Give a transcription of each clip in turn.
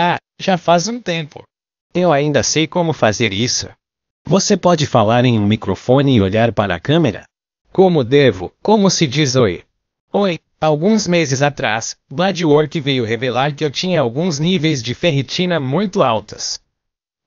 Ah, já faz um tempo. Eu ainda sei como fazer isso. Você pode falar em um microfone e olhar para a câmera? Como devo, como se diz oi? Oi, alguns meses atrás, Bloodwork veio revelar que eu tinha alguns níveis de ferritina muito altos.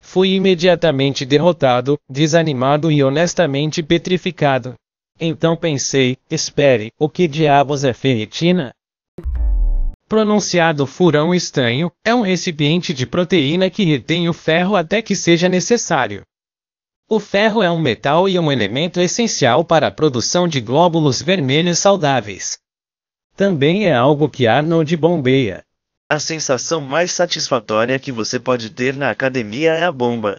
Fui imediatamente derrotado, desanimado e honestamente petrificado. Então pensei, espere, o que diabos é ferritina? pronunciado furão estanho, é um recipiente de proteína que retém o ferro até que seja necessário. O ferro é um metal e um elemento essencial para a produção de glóbulos vermelhos saudáveis. Também é algo que Arnold bombeia. A sensação mais satisfatória que você pode ter na academia é a bomba.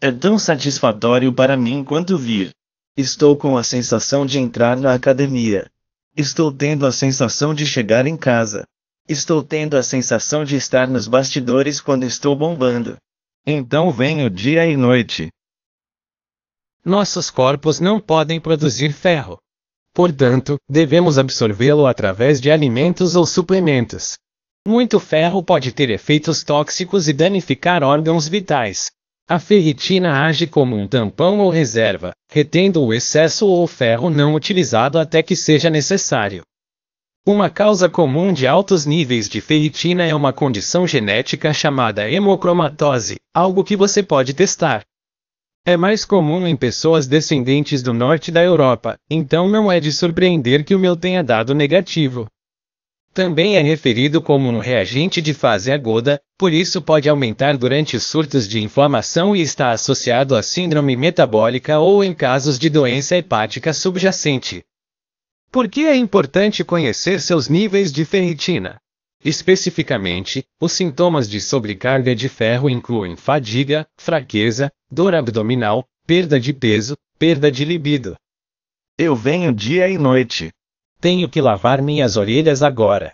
É tão satisfatório para mim quanto vir. Estou com a sensação de entrar na academia. Estou tendo a sensação de chegar em casa. Estou tendo a sensação de estar nos bastidores quando estou bombando. Então vem o dia e noite. Nossos corpos não podem produzir ferro. Portanto, devemos absorvê-lo através de alimentos ou suplementos. Muito ferro pode ter efeitos tóxicos e danificar órgãos vitais. A ferritina age como um tampão ou reserva, retendo o excesso ou ferro não utilizado até que seja necessário. Uma causa comum de altos níveis de ferritina é uma condição genética chamada hemocromatose, algo que você pode testar. É mais comum em pessoas descendentes do norte da Europa, então não é de surpreender que o meu tenha dado negativo. Também é referido como um reagente de fase aguda, por isso pode aumentar durante surtos de inflamação e está associado à síndrome metabólica ou em casos de doença hepática subjacente. Por que é importante conhecer seus níveis de ferritina? Especificamente, os sintomas de sobrecarga de ferro incluem fadiga, fraqueza, dor abdominal, perda de peso, perda de libido. Eu venho dia e noite. Tenho que lavar minhas orelhas agora.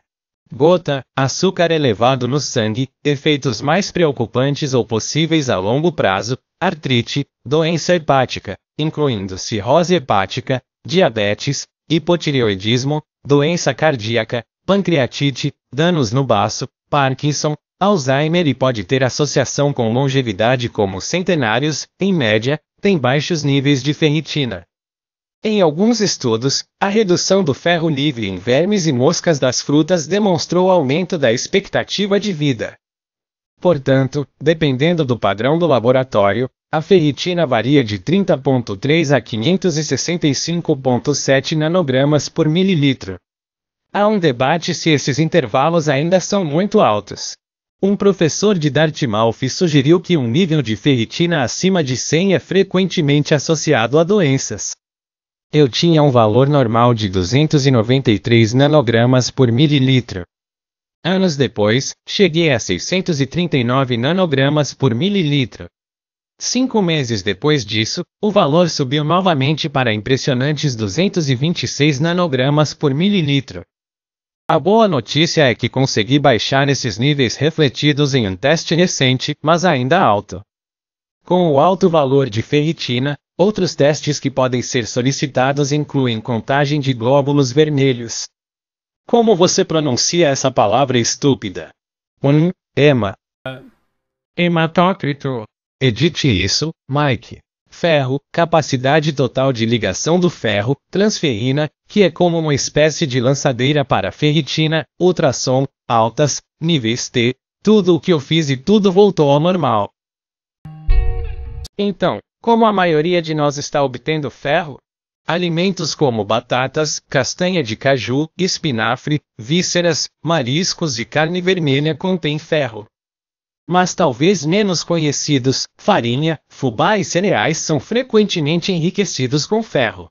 Gota, açúcar elevado no sangue, efeitos mais preocupantes ou possíveis a longo prazo, artrite, doença hepática, incluindo cirrose hepática, diabetes, hipotireoidismo, doença cardíaca, pancreatite, danos no baço, Parkinson, Alzheimer e pode ter associação com longevidade como centenários, em média, tem baixos níveis de ferritina. Em alguns estudos, a redução do ferro livre em vermes e moscas das frutas demonstrou aumento da expectativa de vida. Portanto, dependendo do padrão do laboratório, a ferritina varia de 30,3 a 565,7 nanogramas por mililitro. Há um debate se esses intervalos ainda são muito altos. Um professor de Dartmouth sugeriu que um nível de ferritina acima de 100 é frequentemente associado a doenças. Eu tinha um valor normal de 293 nanogramas por mililitro. Anos depois, cheguei a 639 nanogramas por mililitro. Cinco meses depois disso, o valor subiu novamente para impressionantes 226 nanogramas por mililitro. A boa notícia é que consegui baixar esses níveis refletidos em um teste recente, mas ainda alto. Com o alto valor de ferritina, outros testes que podem ser solicitados incluem contagem de glóbulos vermelhos. Como você pronuncia essa palavra estúpida? Um, Hematócrito. Edite isso, Mike. Ferro, capacidade total de ligação do ferro, transferrina, que é como uma espécie de lançadeira para ferritina, ultrassom, altas, níveis T, tudo o que eu fiz e tudo voltou ao normal. Então, como a maioria de nós está obtendo ferro? Alimentos como batatas, castanha de caju, espinafre, vísceras, mariscos e carne vermelha contêm ferro mas talvez menos conhecidos, farinha, fubá e cereais são frequentemente enriquecidos com ferro.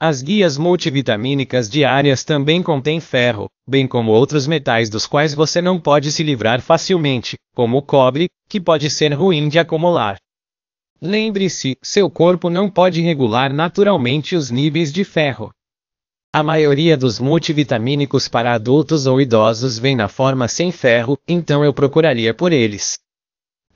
As guias multivitamínicas diárias também contêm ferro, bem como outros metais dos quais você não pode se livrar facilmente, como o cobre, que pode ser ruim de acumular. Lembre-se, seu corpo não pode regular naturalmente os níveis de ferro, a maioria dos multivitamínicos para adultos ou idosos vem na forma sem ferro, então eu procuraria por eles.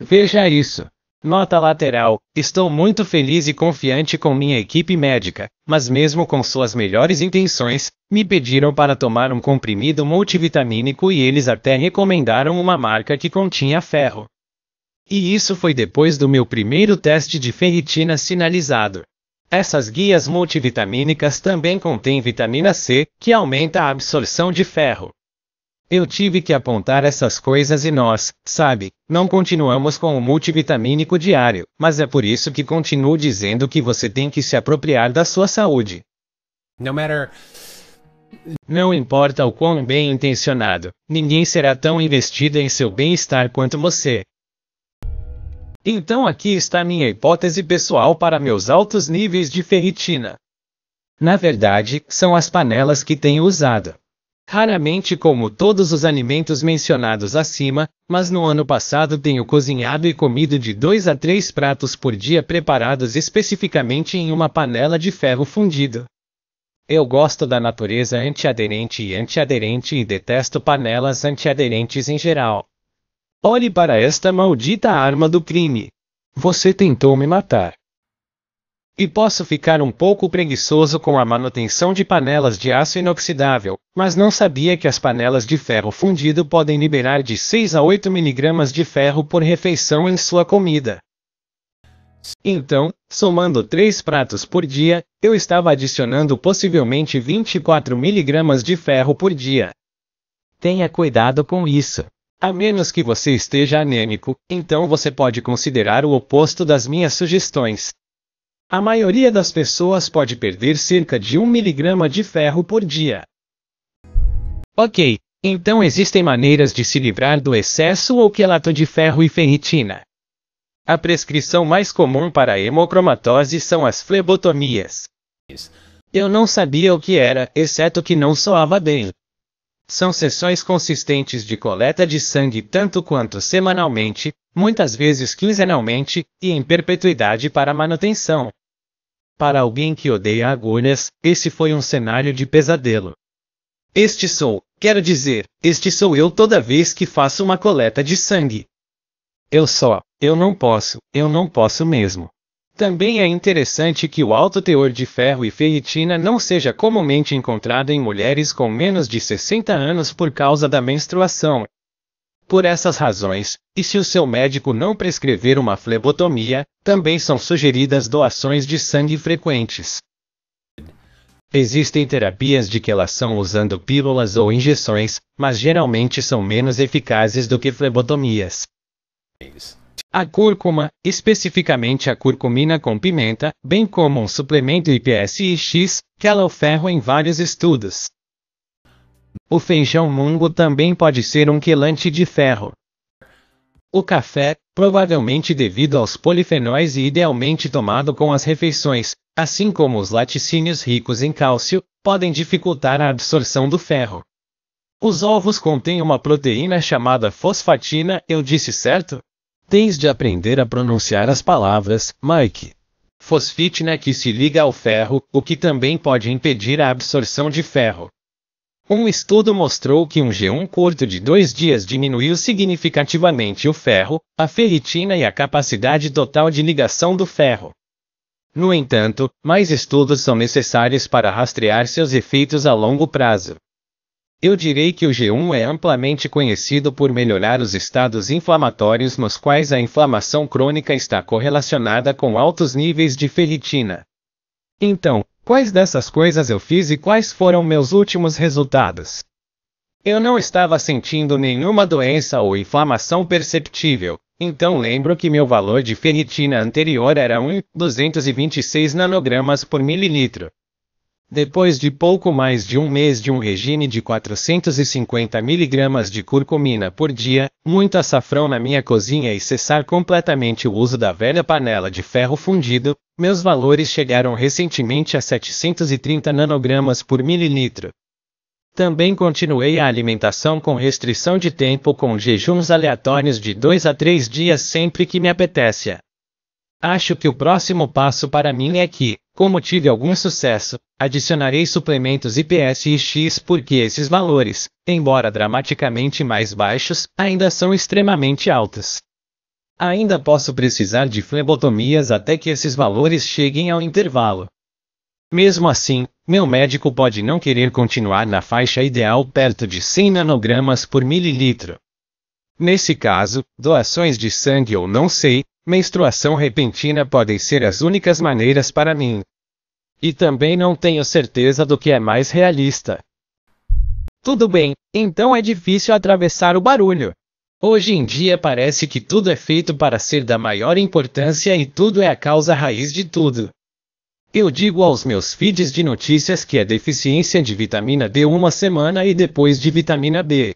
Veja isso. Nota lateral: Estou muito feliz e confiante com minha equipe médica, mas mesmo com suas melhores intenções, me pediram para tomar um comprimido multivitamínico e eles até recomendaram uma marca que continha ferro. E isso foi depois do meu primeiro teste de ferritina sinalizado. Essas guias multivitamínicas também contêm vitamina C, que aumenta a absorção de ferro. Eu tive que apontar essas coisas e nós, sabe, não continuamos com o multivitamínico diário, mas é por isso que continuo dizendo que você tem que se apropriar da sua saúde. No matter não importa o quão bem intencionado, ninguém será tão investido em seu bem-estar quanto você, então aqui está minha hipótese pessoal para meus altos níveis de ferritina. Na verdade, são as panelas que tenho usado. Raramente como todos os alimentos mencionados acima, mas no ano passado tenho cozinhado e comido de dois a três pratos por dia preparados especificamente em uma panela de ferro fundido. Eu gosto da natureza antiaderente e antiaderente e detesto panelas antiaderentes em geral. Olhe para esta maldita arma do crime. Você tentou me matar. E posso ficar um pouco preguiçoso com a manutenção de panelas de aço inoxidável, mas não sabia que as panelas de ferro fundido podem liberar de 6 a 8 miligramas de ferro por refeição em sua comida. Então, somando 3 pratos por dia, eu estava adicionando possivelmente 24 miligramas de ferro por dia. Tenha cuidado com isso. A menos que você esteja anêmico, então você pode considerar o oposto das minhas sugestões. A maioria das pessoas pode perder cerca de 1 miligrama de ferro por dia. Ok, então existem maneiras de se livrar do excesso ou quelato de ferro e ferritina. A prescrição mais comum para a hemocromatose são as flebotomias. Eu não sabia o que era, exceto que não soava bem. São sessões consistentes de coleta de sangue tanto quanto semanalmente, muitas vezes quinzenalmente, e em perpetuidade para manutenção. Para alguém que odeia agulhas, esse foi um cenário de pesadelo. Este sou, quero dizer, este sou eu toda vez que faço uma coleta de sangue. Eu só, eu não posso, eu não posso mesmo. Também é interessante que o alto teor de ferro e feitina não seja comumente encontrado em mulheres com menos de 60 anos por causa da menstruação. Por essas razões, e se o seu médico não prescrever uma flebotomia, também são sugeridas doações de sangue frequentes. Existem terapias de quelação usando pílulas ou injeções, mas geralmente são menos eficazes do que flebotomias. A cúrcuma, especificamente a curcumina com pimenta, bem como um suplemento IPS e X, que ela o ferro em vários estudos. O feijão mungo também pode ser um quelante de ferro. O café, provavelmente devido aos polifenóis e idealmente tomado com as refeições, assim como os laticínios ricos em cálcio, podem dificultar a absorção do ferro. Os ovos contêm uma proteína chamada fosfatina, eu disse certo? Tens de aprender a pronunciar as palavras, Mike. é que se liga ao ferro, o que também pode impedir a absorção de ferro. Um estudo mostrou que um G1 curto de dois dias diminuiu significativamente o ferro, a ferritina e a capacidade total de ligação do ferro. No entanto, mais estudos são necessários para rastrear seus efeitos a longo prazo. Eu direi que o G1 é amplamente conhecido por melhorar os estados inflamatórios nos quais a inflamação crônica está correlacionada com altos níveis de ferritina. Então, quais dessas coisas eu fiz e quais foram meus últimos resultados? Eu não estava sentindo nenhuma doença ou inflamação perceptível, então lembro que meu valor de ferritina anterior era 1,226 nanogramas por mililitro, depois de pouco mais de um mês de um regime de 450 miligramas de curcumina por dia, muito açafrão na minha cozinha e cessar completamente o uso da velha panela de ferro fundido, meus valores chegaram recentemente a 730 nanogramas por mililitro. Também continuei a alimentação com restrição de tempo com jejuns aleatórios de 2 a 3 dias sempre que me apetecia. Acho que o próximo passo para mim é que, como tive algum sucesso, adicionarei suplementos IPS e X porque esses valores, embora dramaticamente mais baixos, ainda são extremamente altos. Ainda posso precisar de flebotomias até que esses valores cheguem ao intervalo. Mesmo assim, meu médico pode não querer continuar na faixa ideal perto de 100 nanogramas por mililitro. Nesse caso, doações de sangue ou não sei, menstruação repentina podem ser as únicas maneiras para mim. E também não tenho certeza do que é mais realista. Tudo bem, então é difícil atravessar o barulho. Hoje em dia parece que tudo é feito para ser da maior importância e tudo é a causa raiz de tudo. Eu digo aos meus feeds de notícias que é deficiência de vitamina D uma semana e depois de vitamina B.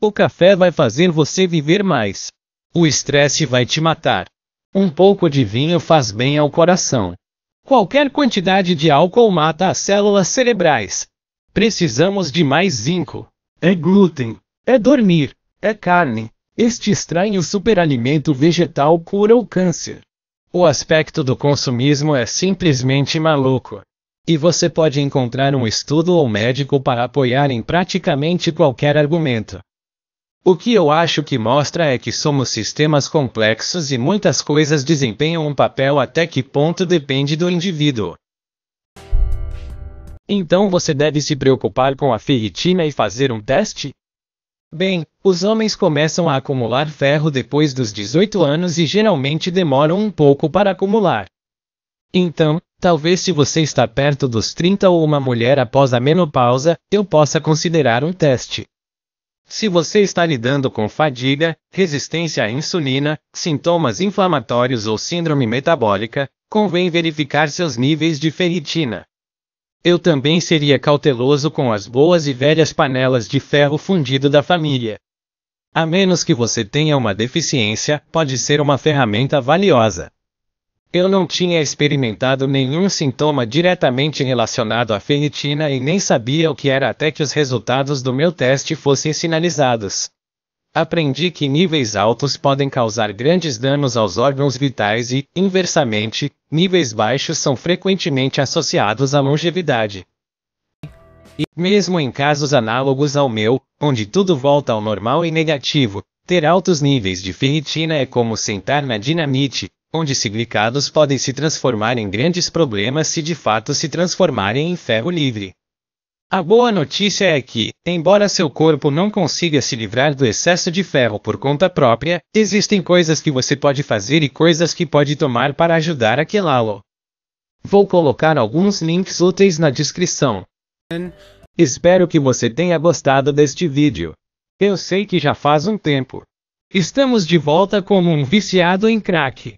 O café vai fazer você viver mais. O estresse vai te matar. Um pouco de vinho faz bem ao coração. Qualquer quantidade de álcool mata as células cerebrais. Precisamos de mais zinco. É glúten. É dormir. É carne. Este estranho superalimento vegetal cura o câncer. O aspecto do consumismo é simplesmente maluco. E você pode encontrar um estudo ou médico para apoiar em praticamente qualquer argumento. O que eu acho que mostra é que somos sistemas complexos e muitas coisas desempenham um papel até que ponto depende do indivíduo. Então você deve se preocupar com a ferritina e fazer um teste? Bem, os homens começam a acumular ferro depois dos 18 anos e geralmente demoram um pouco para acumular. Então, talvez se você está perto dos 30 ou uma mulher após a menopausa, eu possa considerar um teste. Se você está lidando com fadiga, resistência à insulina, sintomas inflamatórios ou síndrome metabólica, convém verificar seus níveis de ferritina. Eu também seria cauteloso com as boas e velhas panelas de ferro fundido da família. A menos que você tenha uma deficiência, pode ser uma ferramenta valiosa. Eu não tinha experimentado nenhum sintoma diretamente relacionado à ferritina e nem sabia o que era até que os resultados do meu teste fossem sinalizados. Aprendi que níveis altos podem causar grandes danos aos órgãos vitais e, inversamente, níveis baixos são frequentemente associados à longevidade. E, mesmo em casos análogos ao meu, onde tudo volta ao normal e negativo, ter altos níveis de ferritina é como sentar na dinamite, onde significados podem se transformar em grandes problemas se de fato se transformarem em ferro livre. A boa notícia é que, embora seu corpo não consiga se livrar do excesso de ferro por conta própria, existem coisas que você pode fazer e coisas que pode tomar para ajudar a quelá-lo. Vou colocar alguns links úteis na descrição. Espero que você tenha gostado deste vídeo. Eu sei que já faz um tempo. Estamos de volta como um viciado em crack.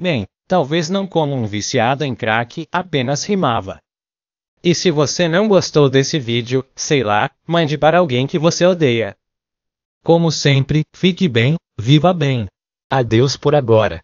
Bem, talvez não como um viciado em crack, apenas rimava. E se você não gostou desse vídeo, sei lá, mande para alguém que você odeia. Como sempre, fique bem, viva bem. Adeus por agora.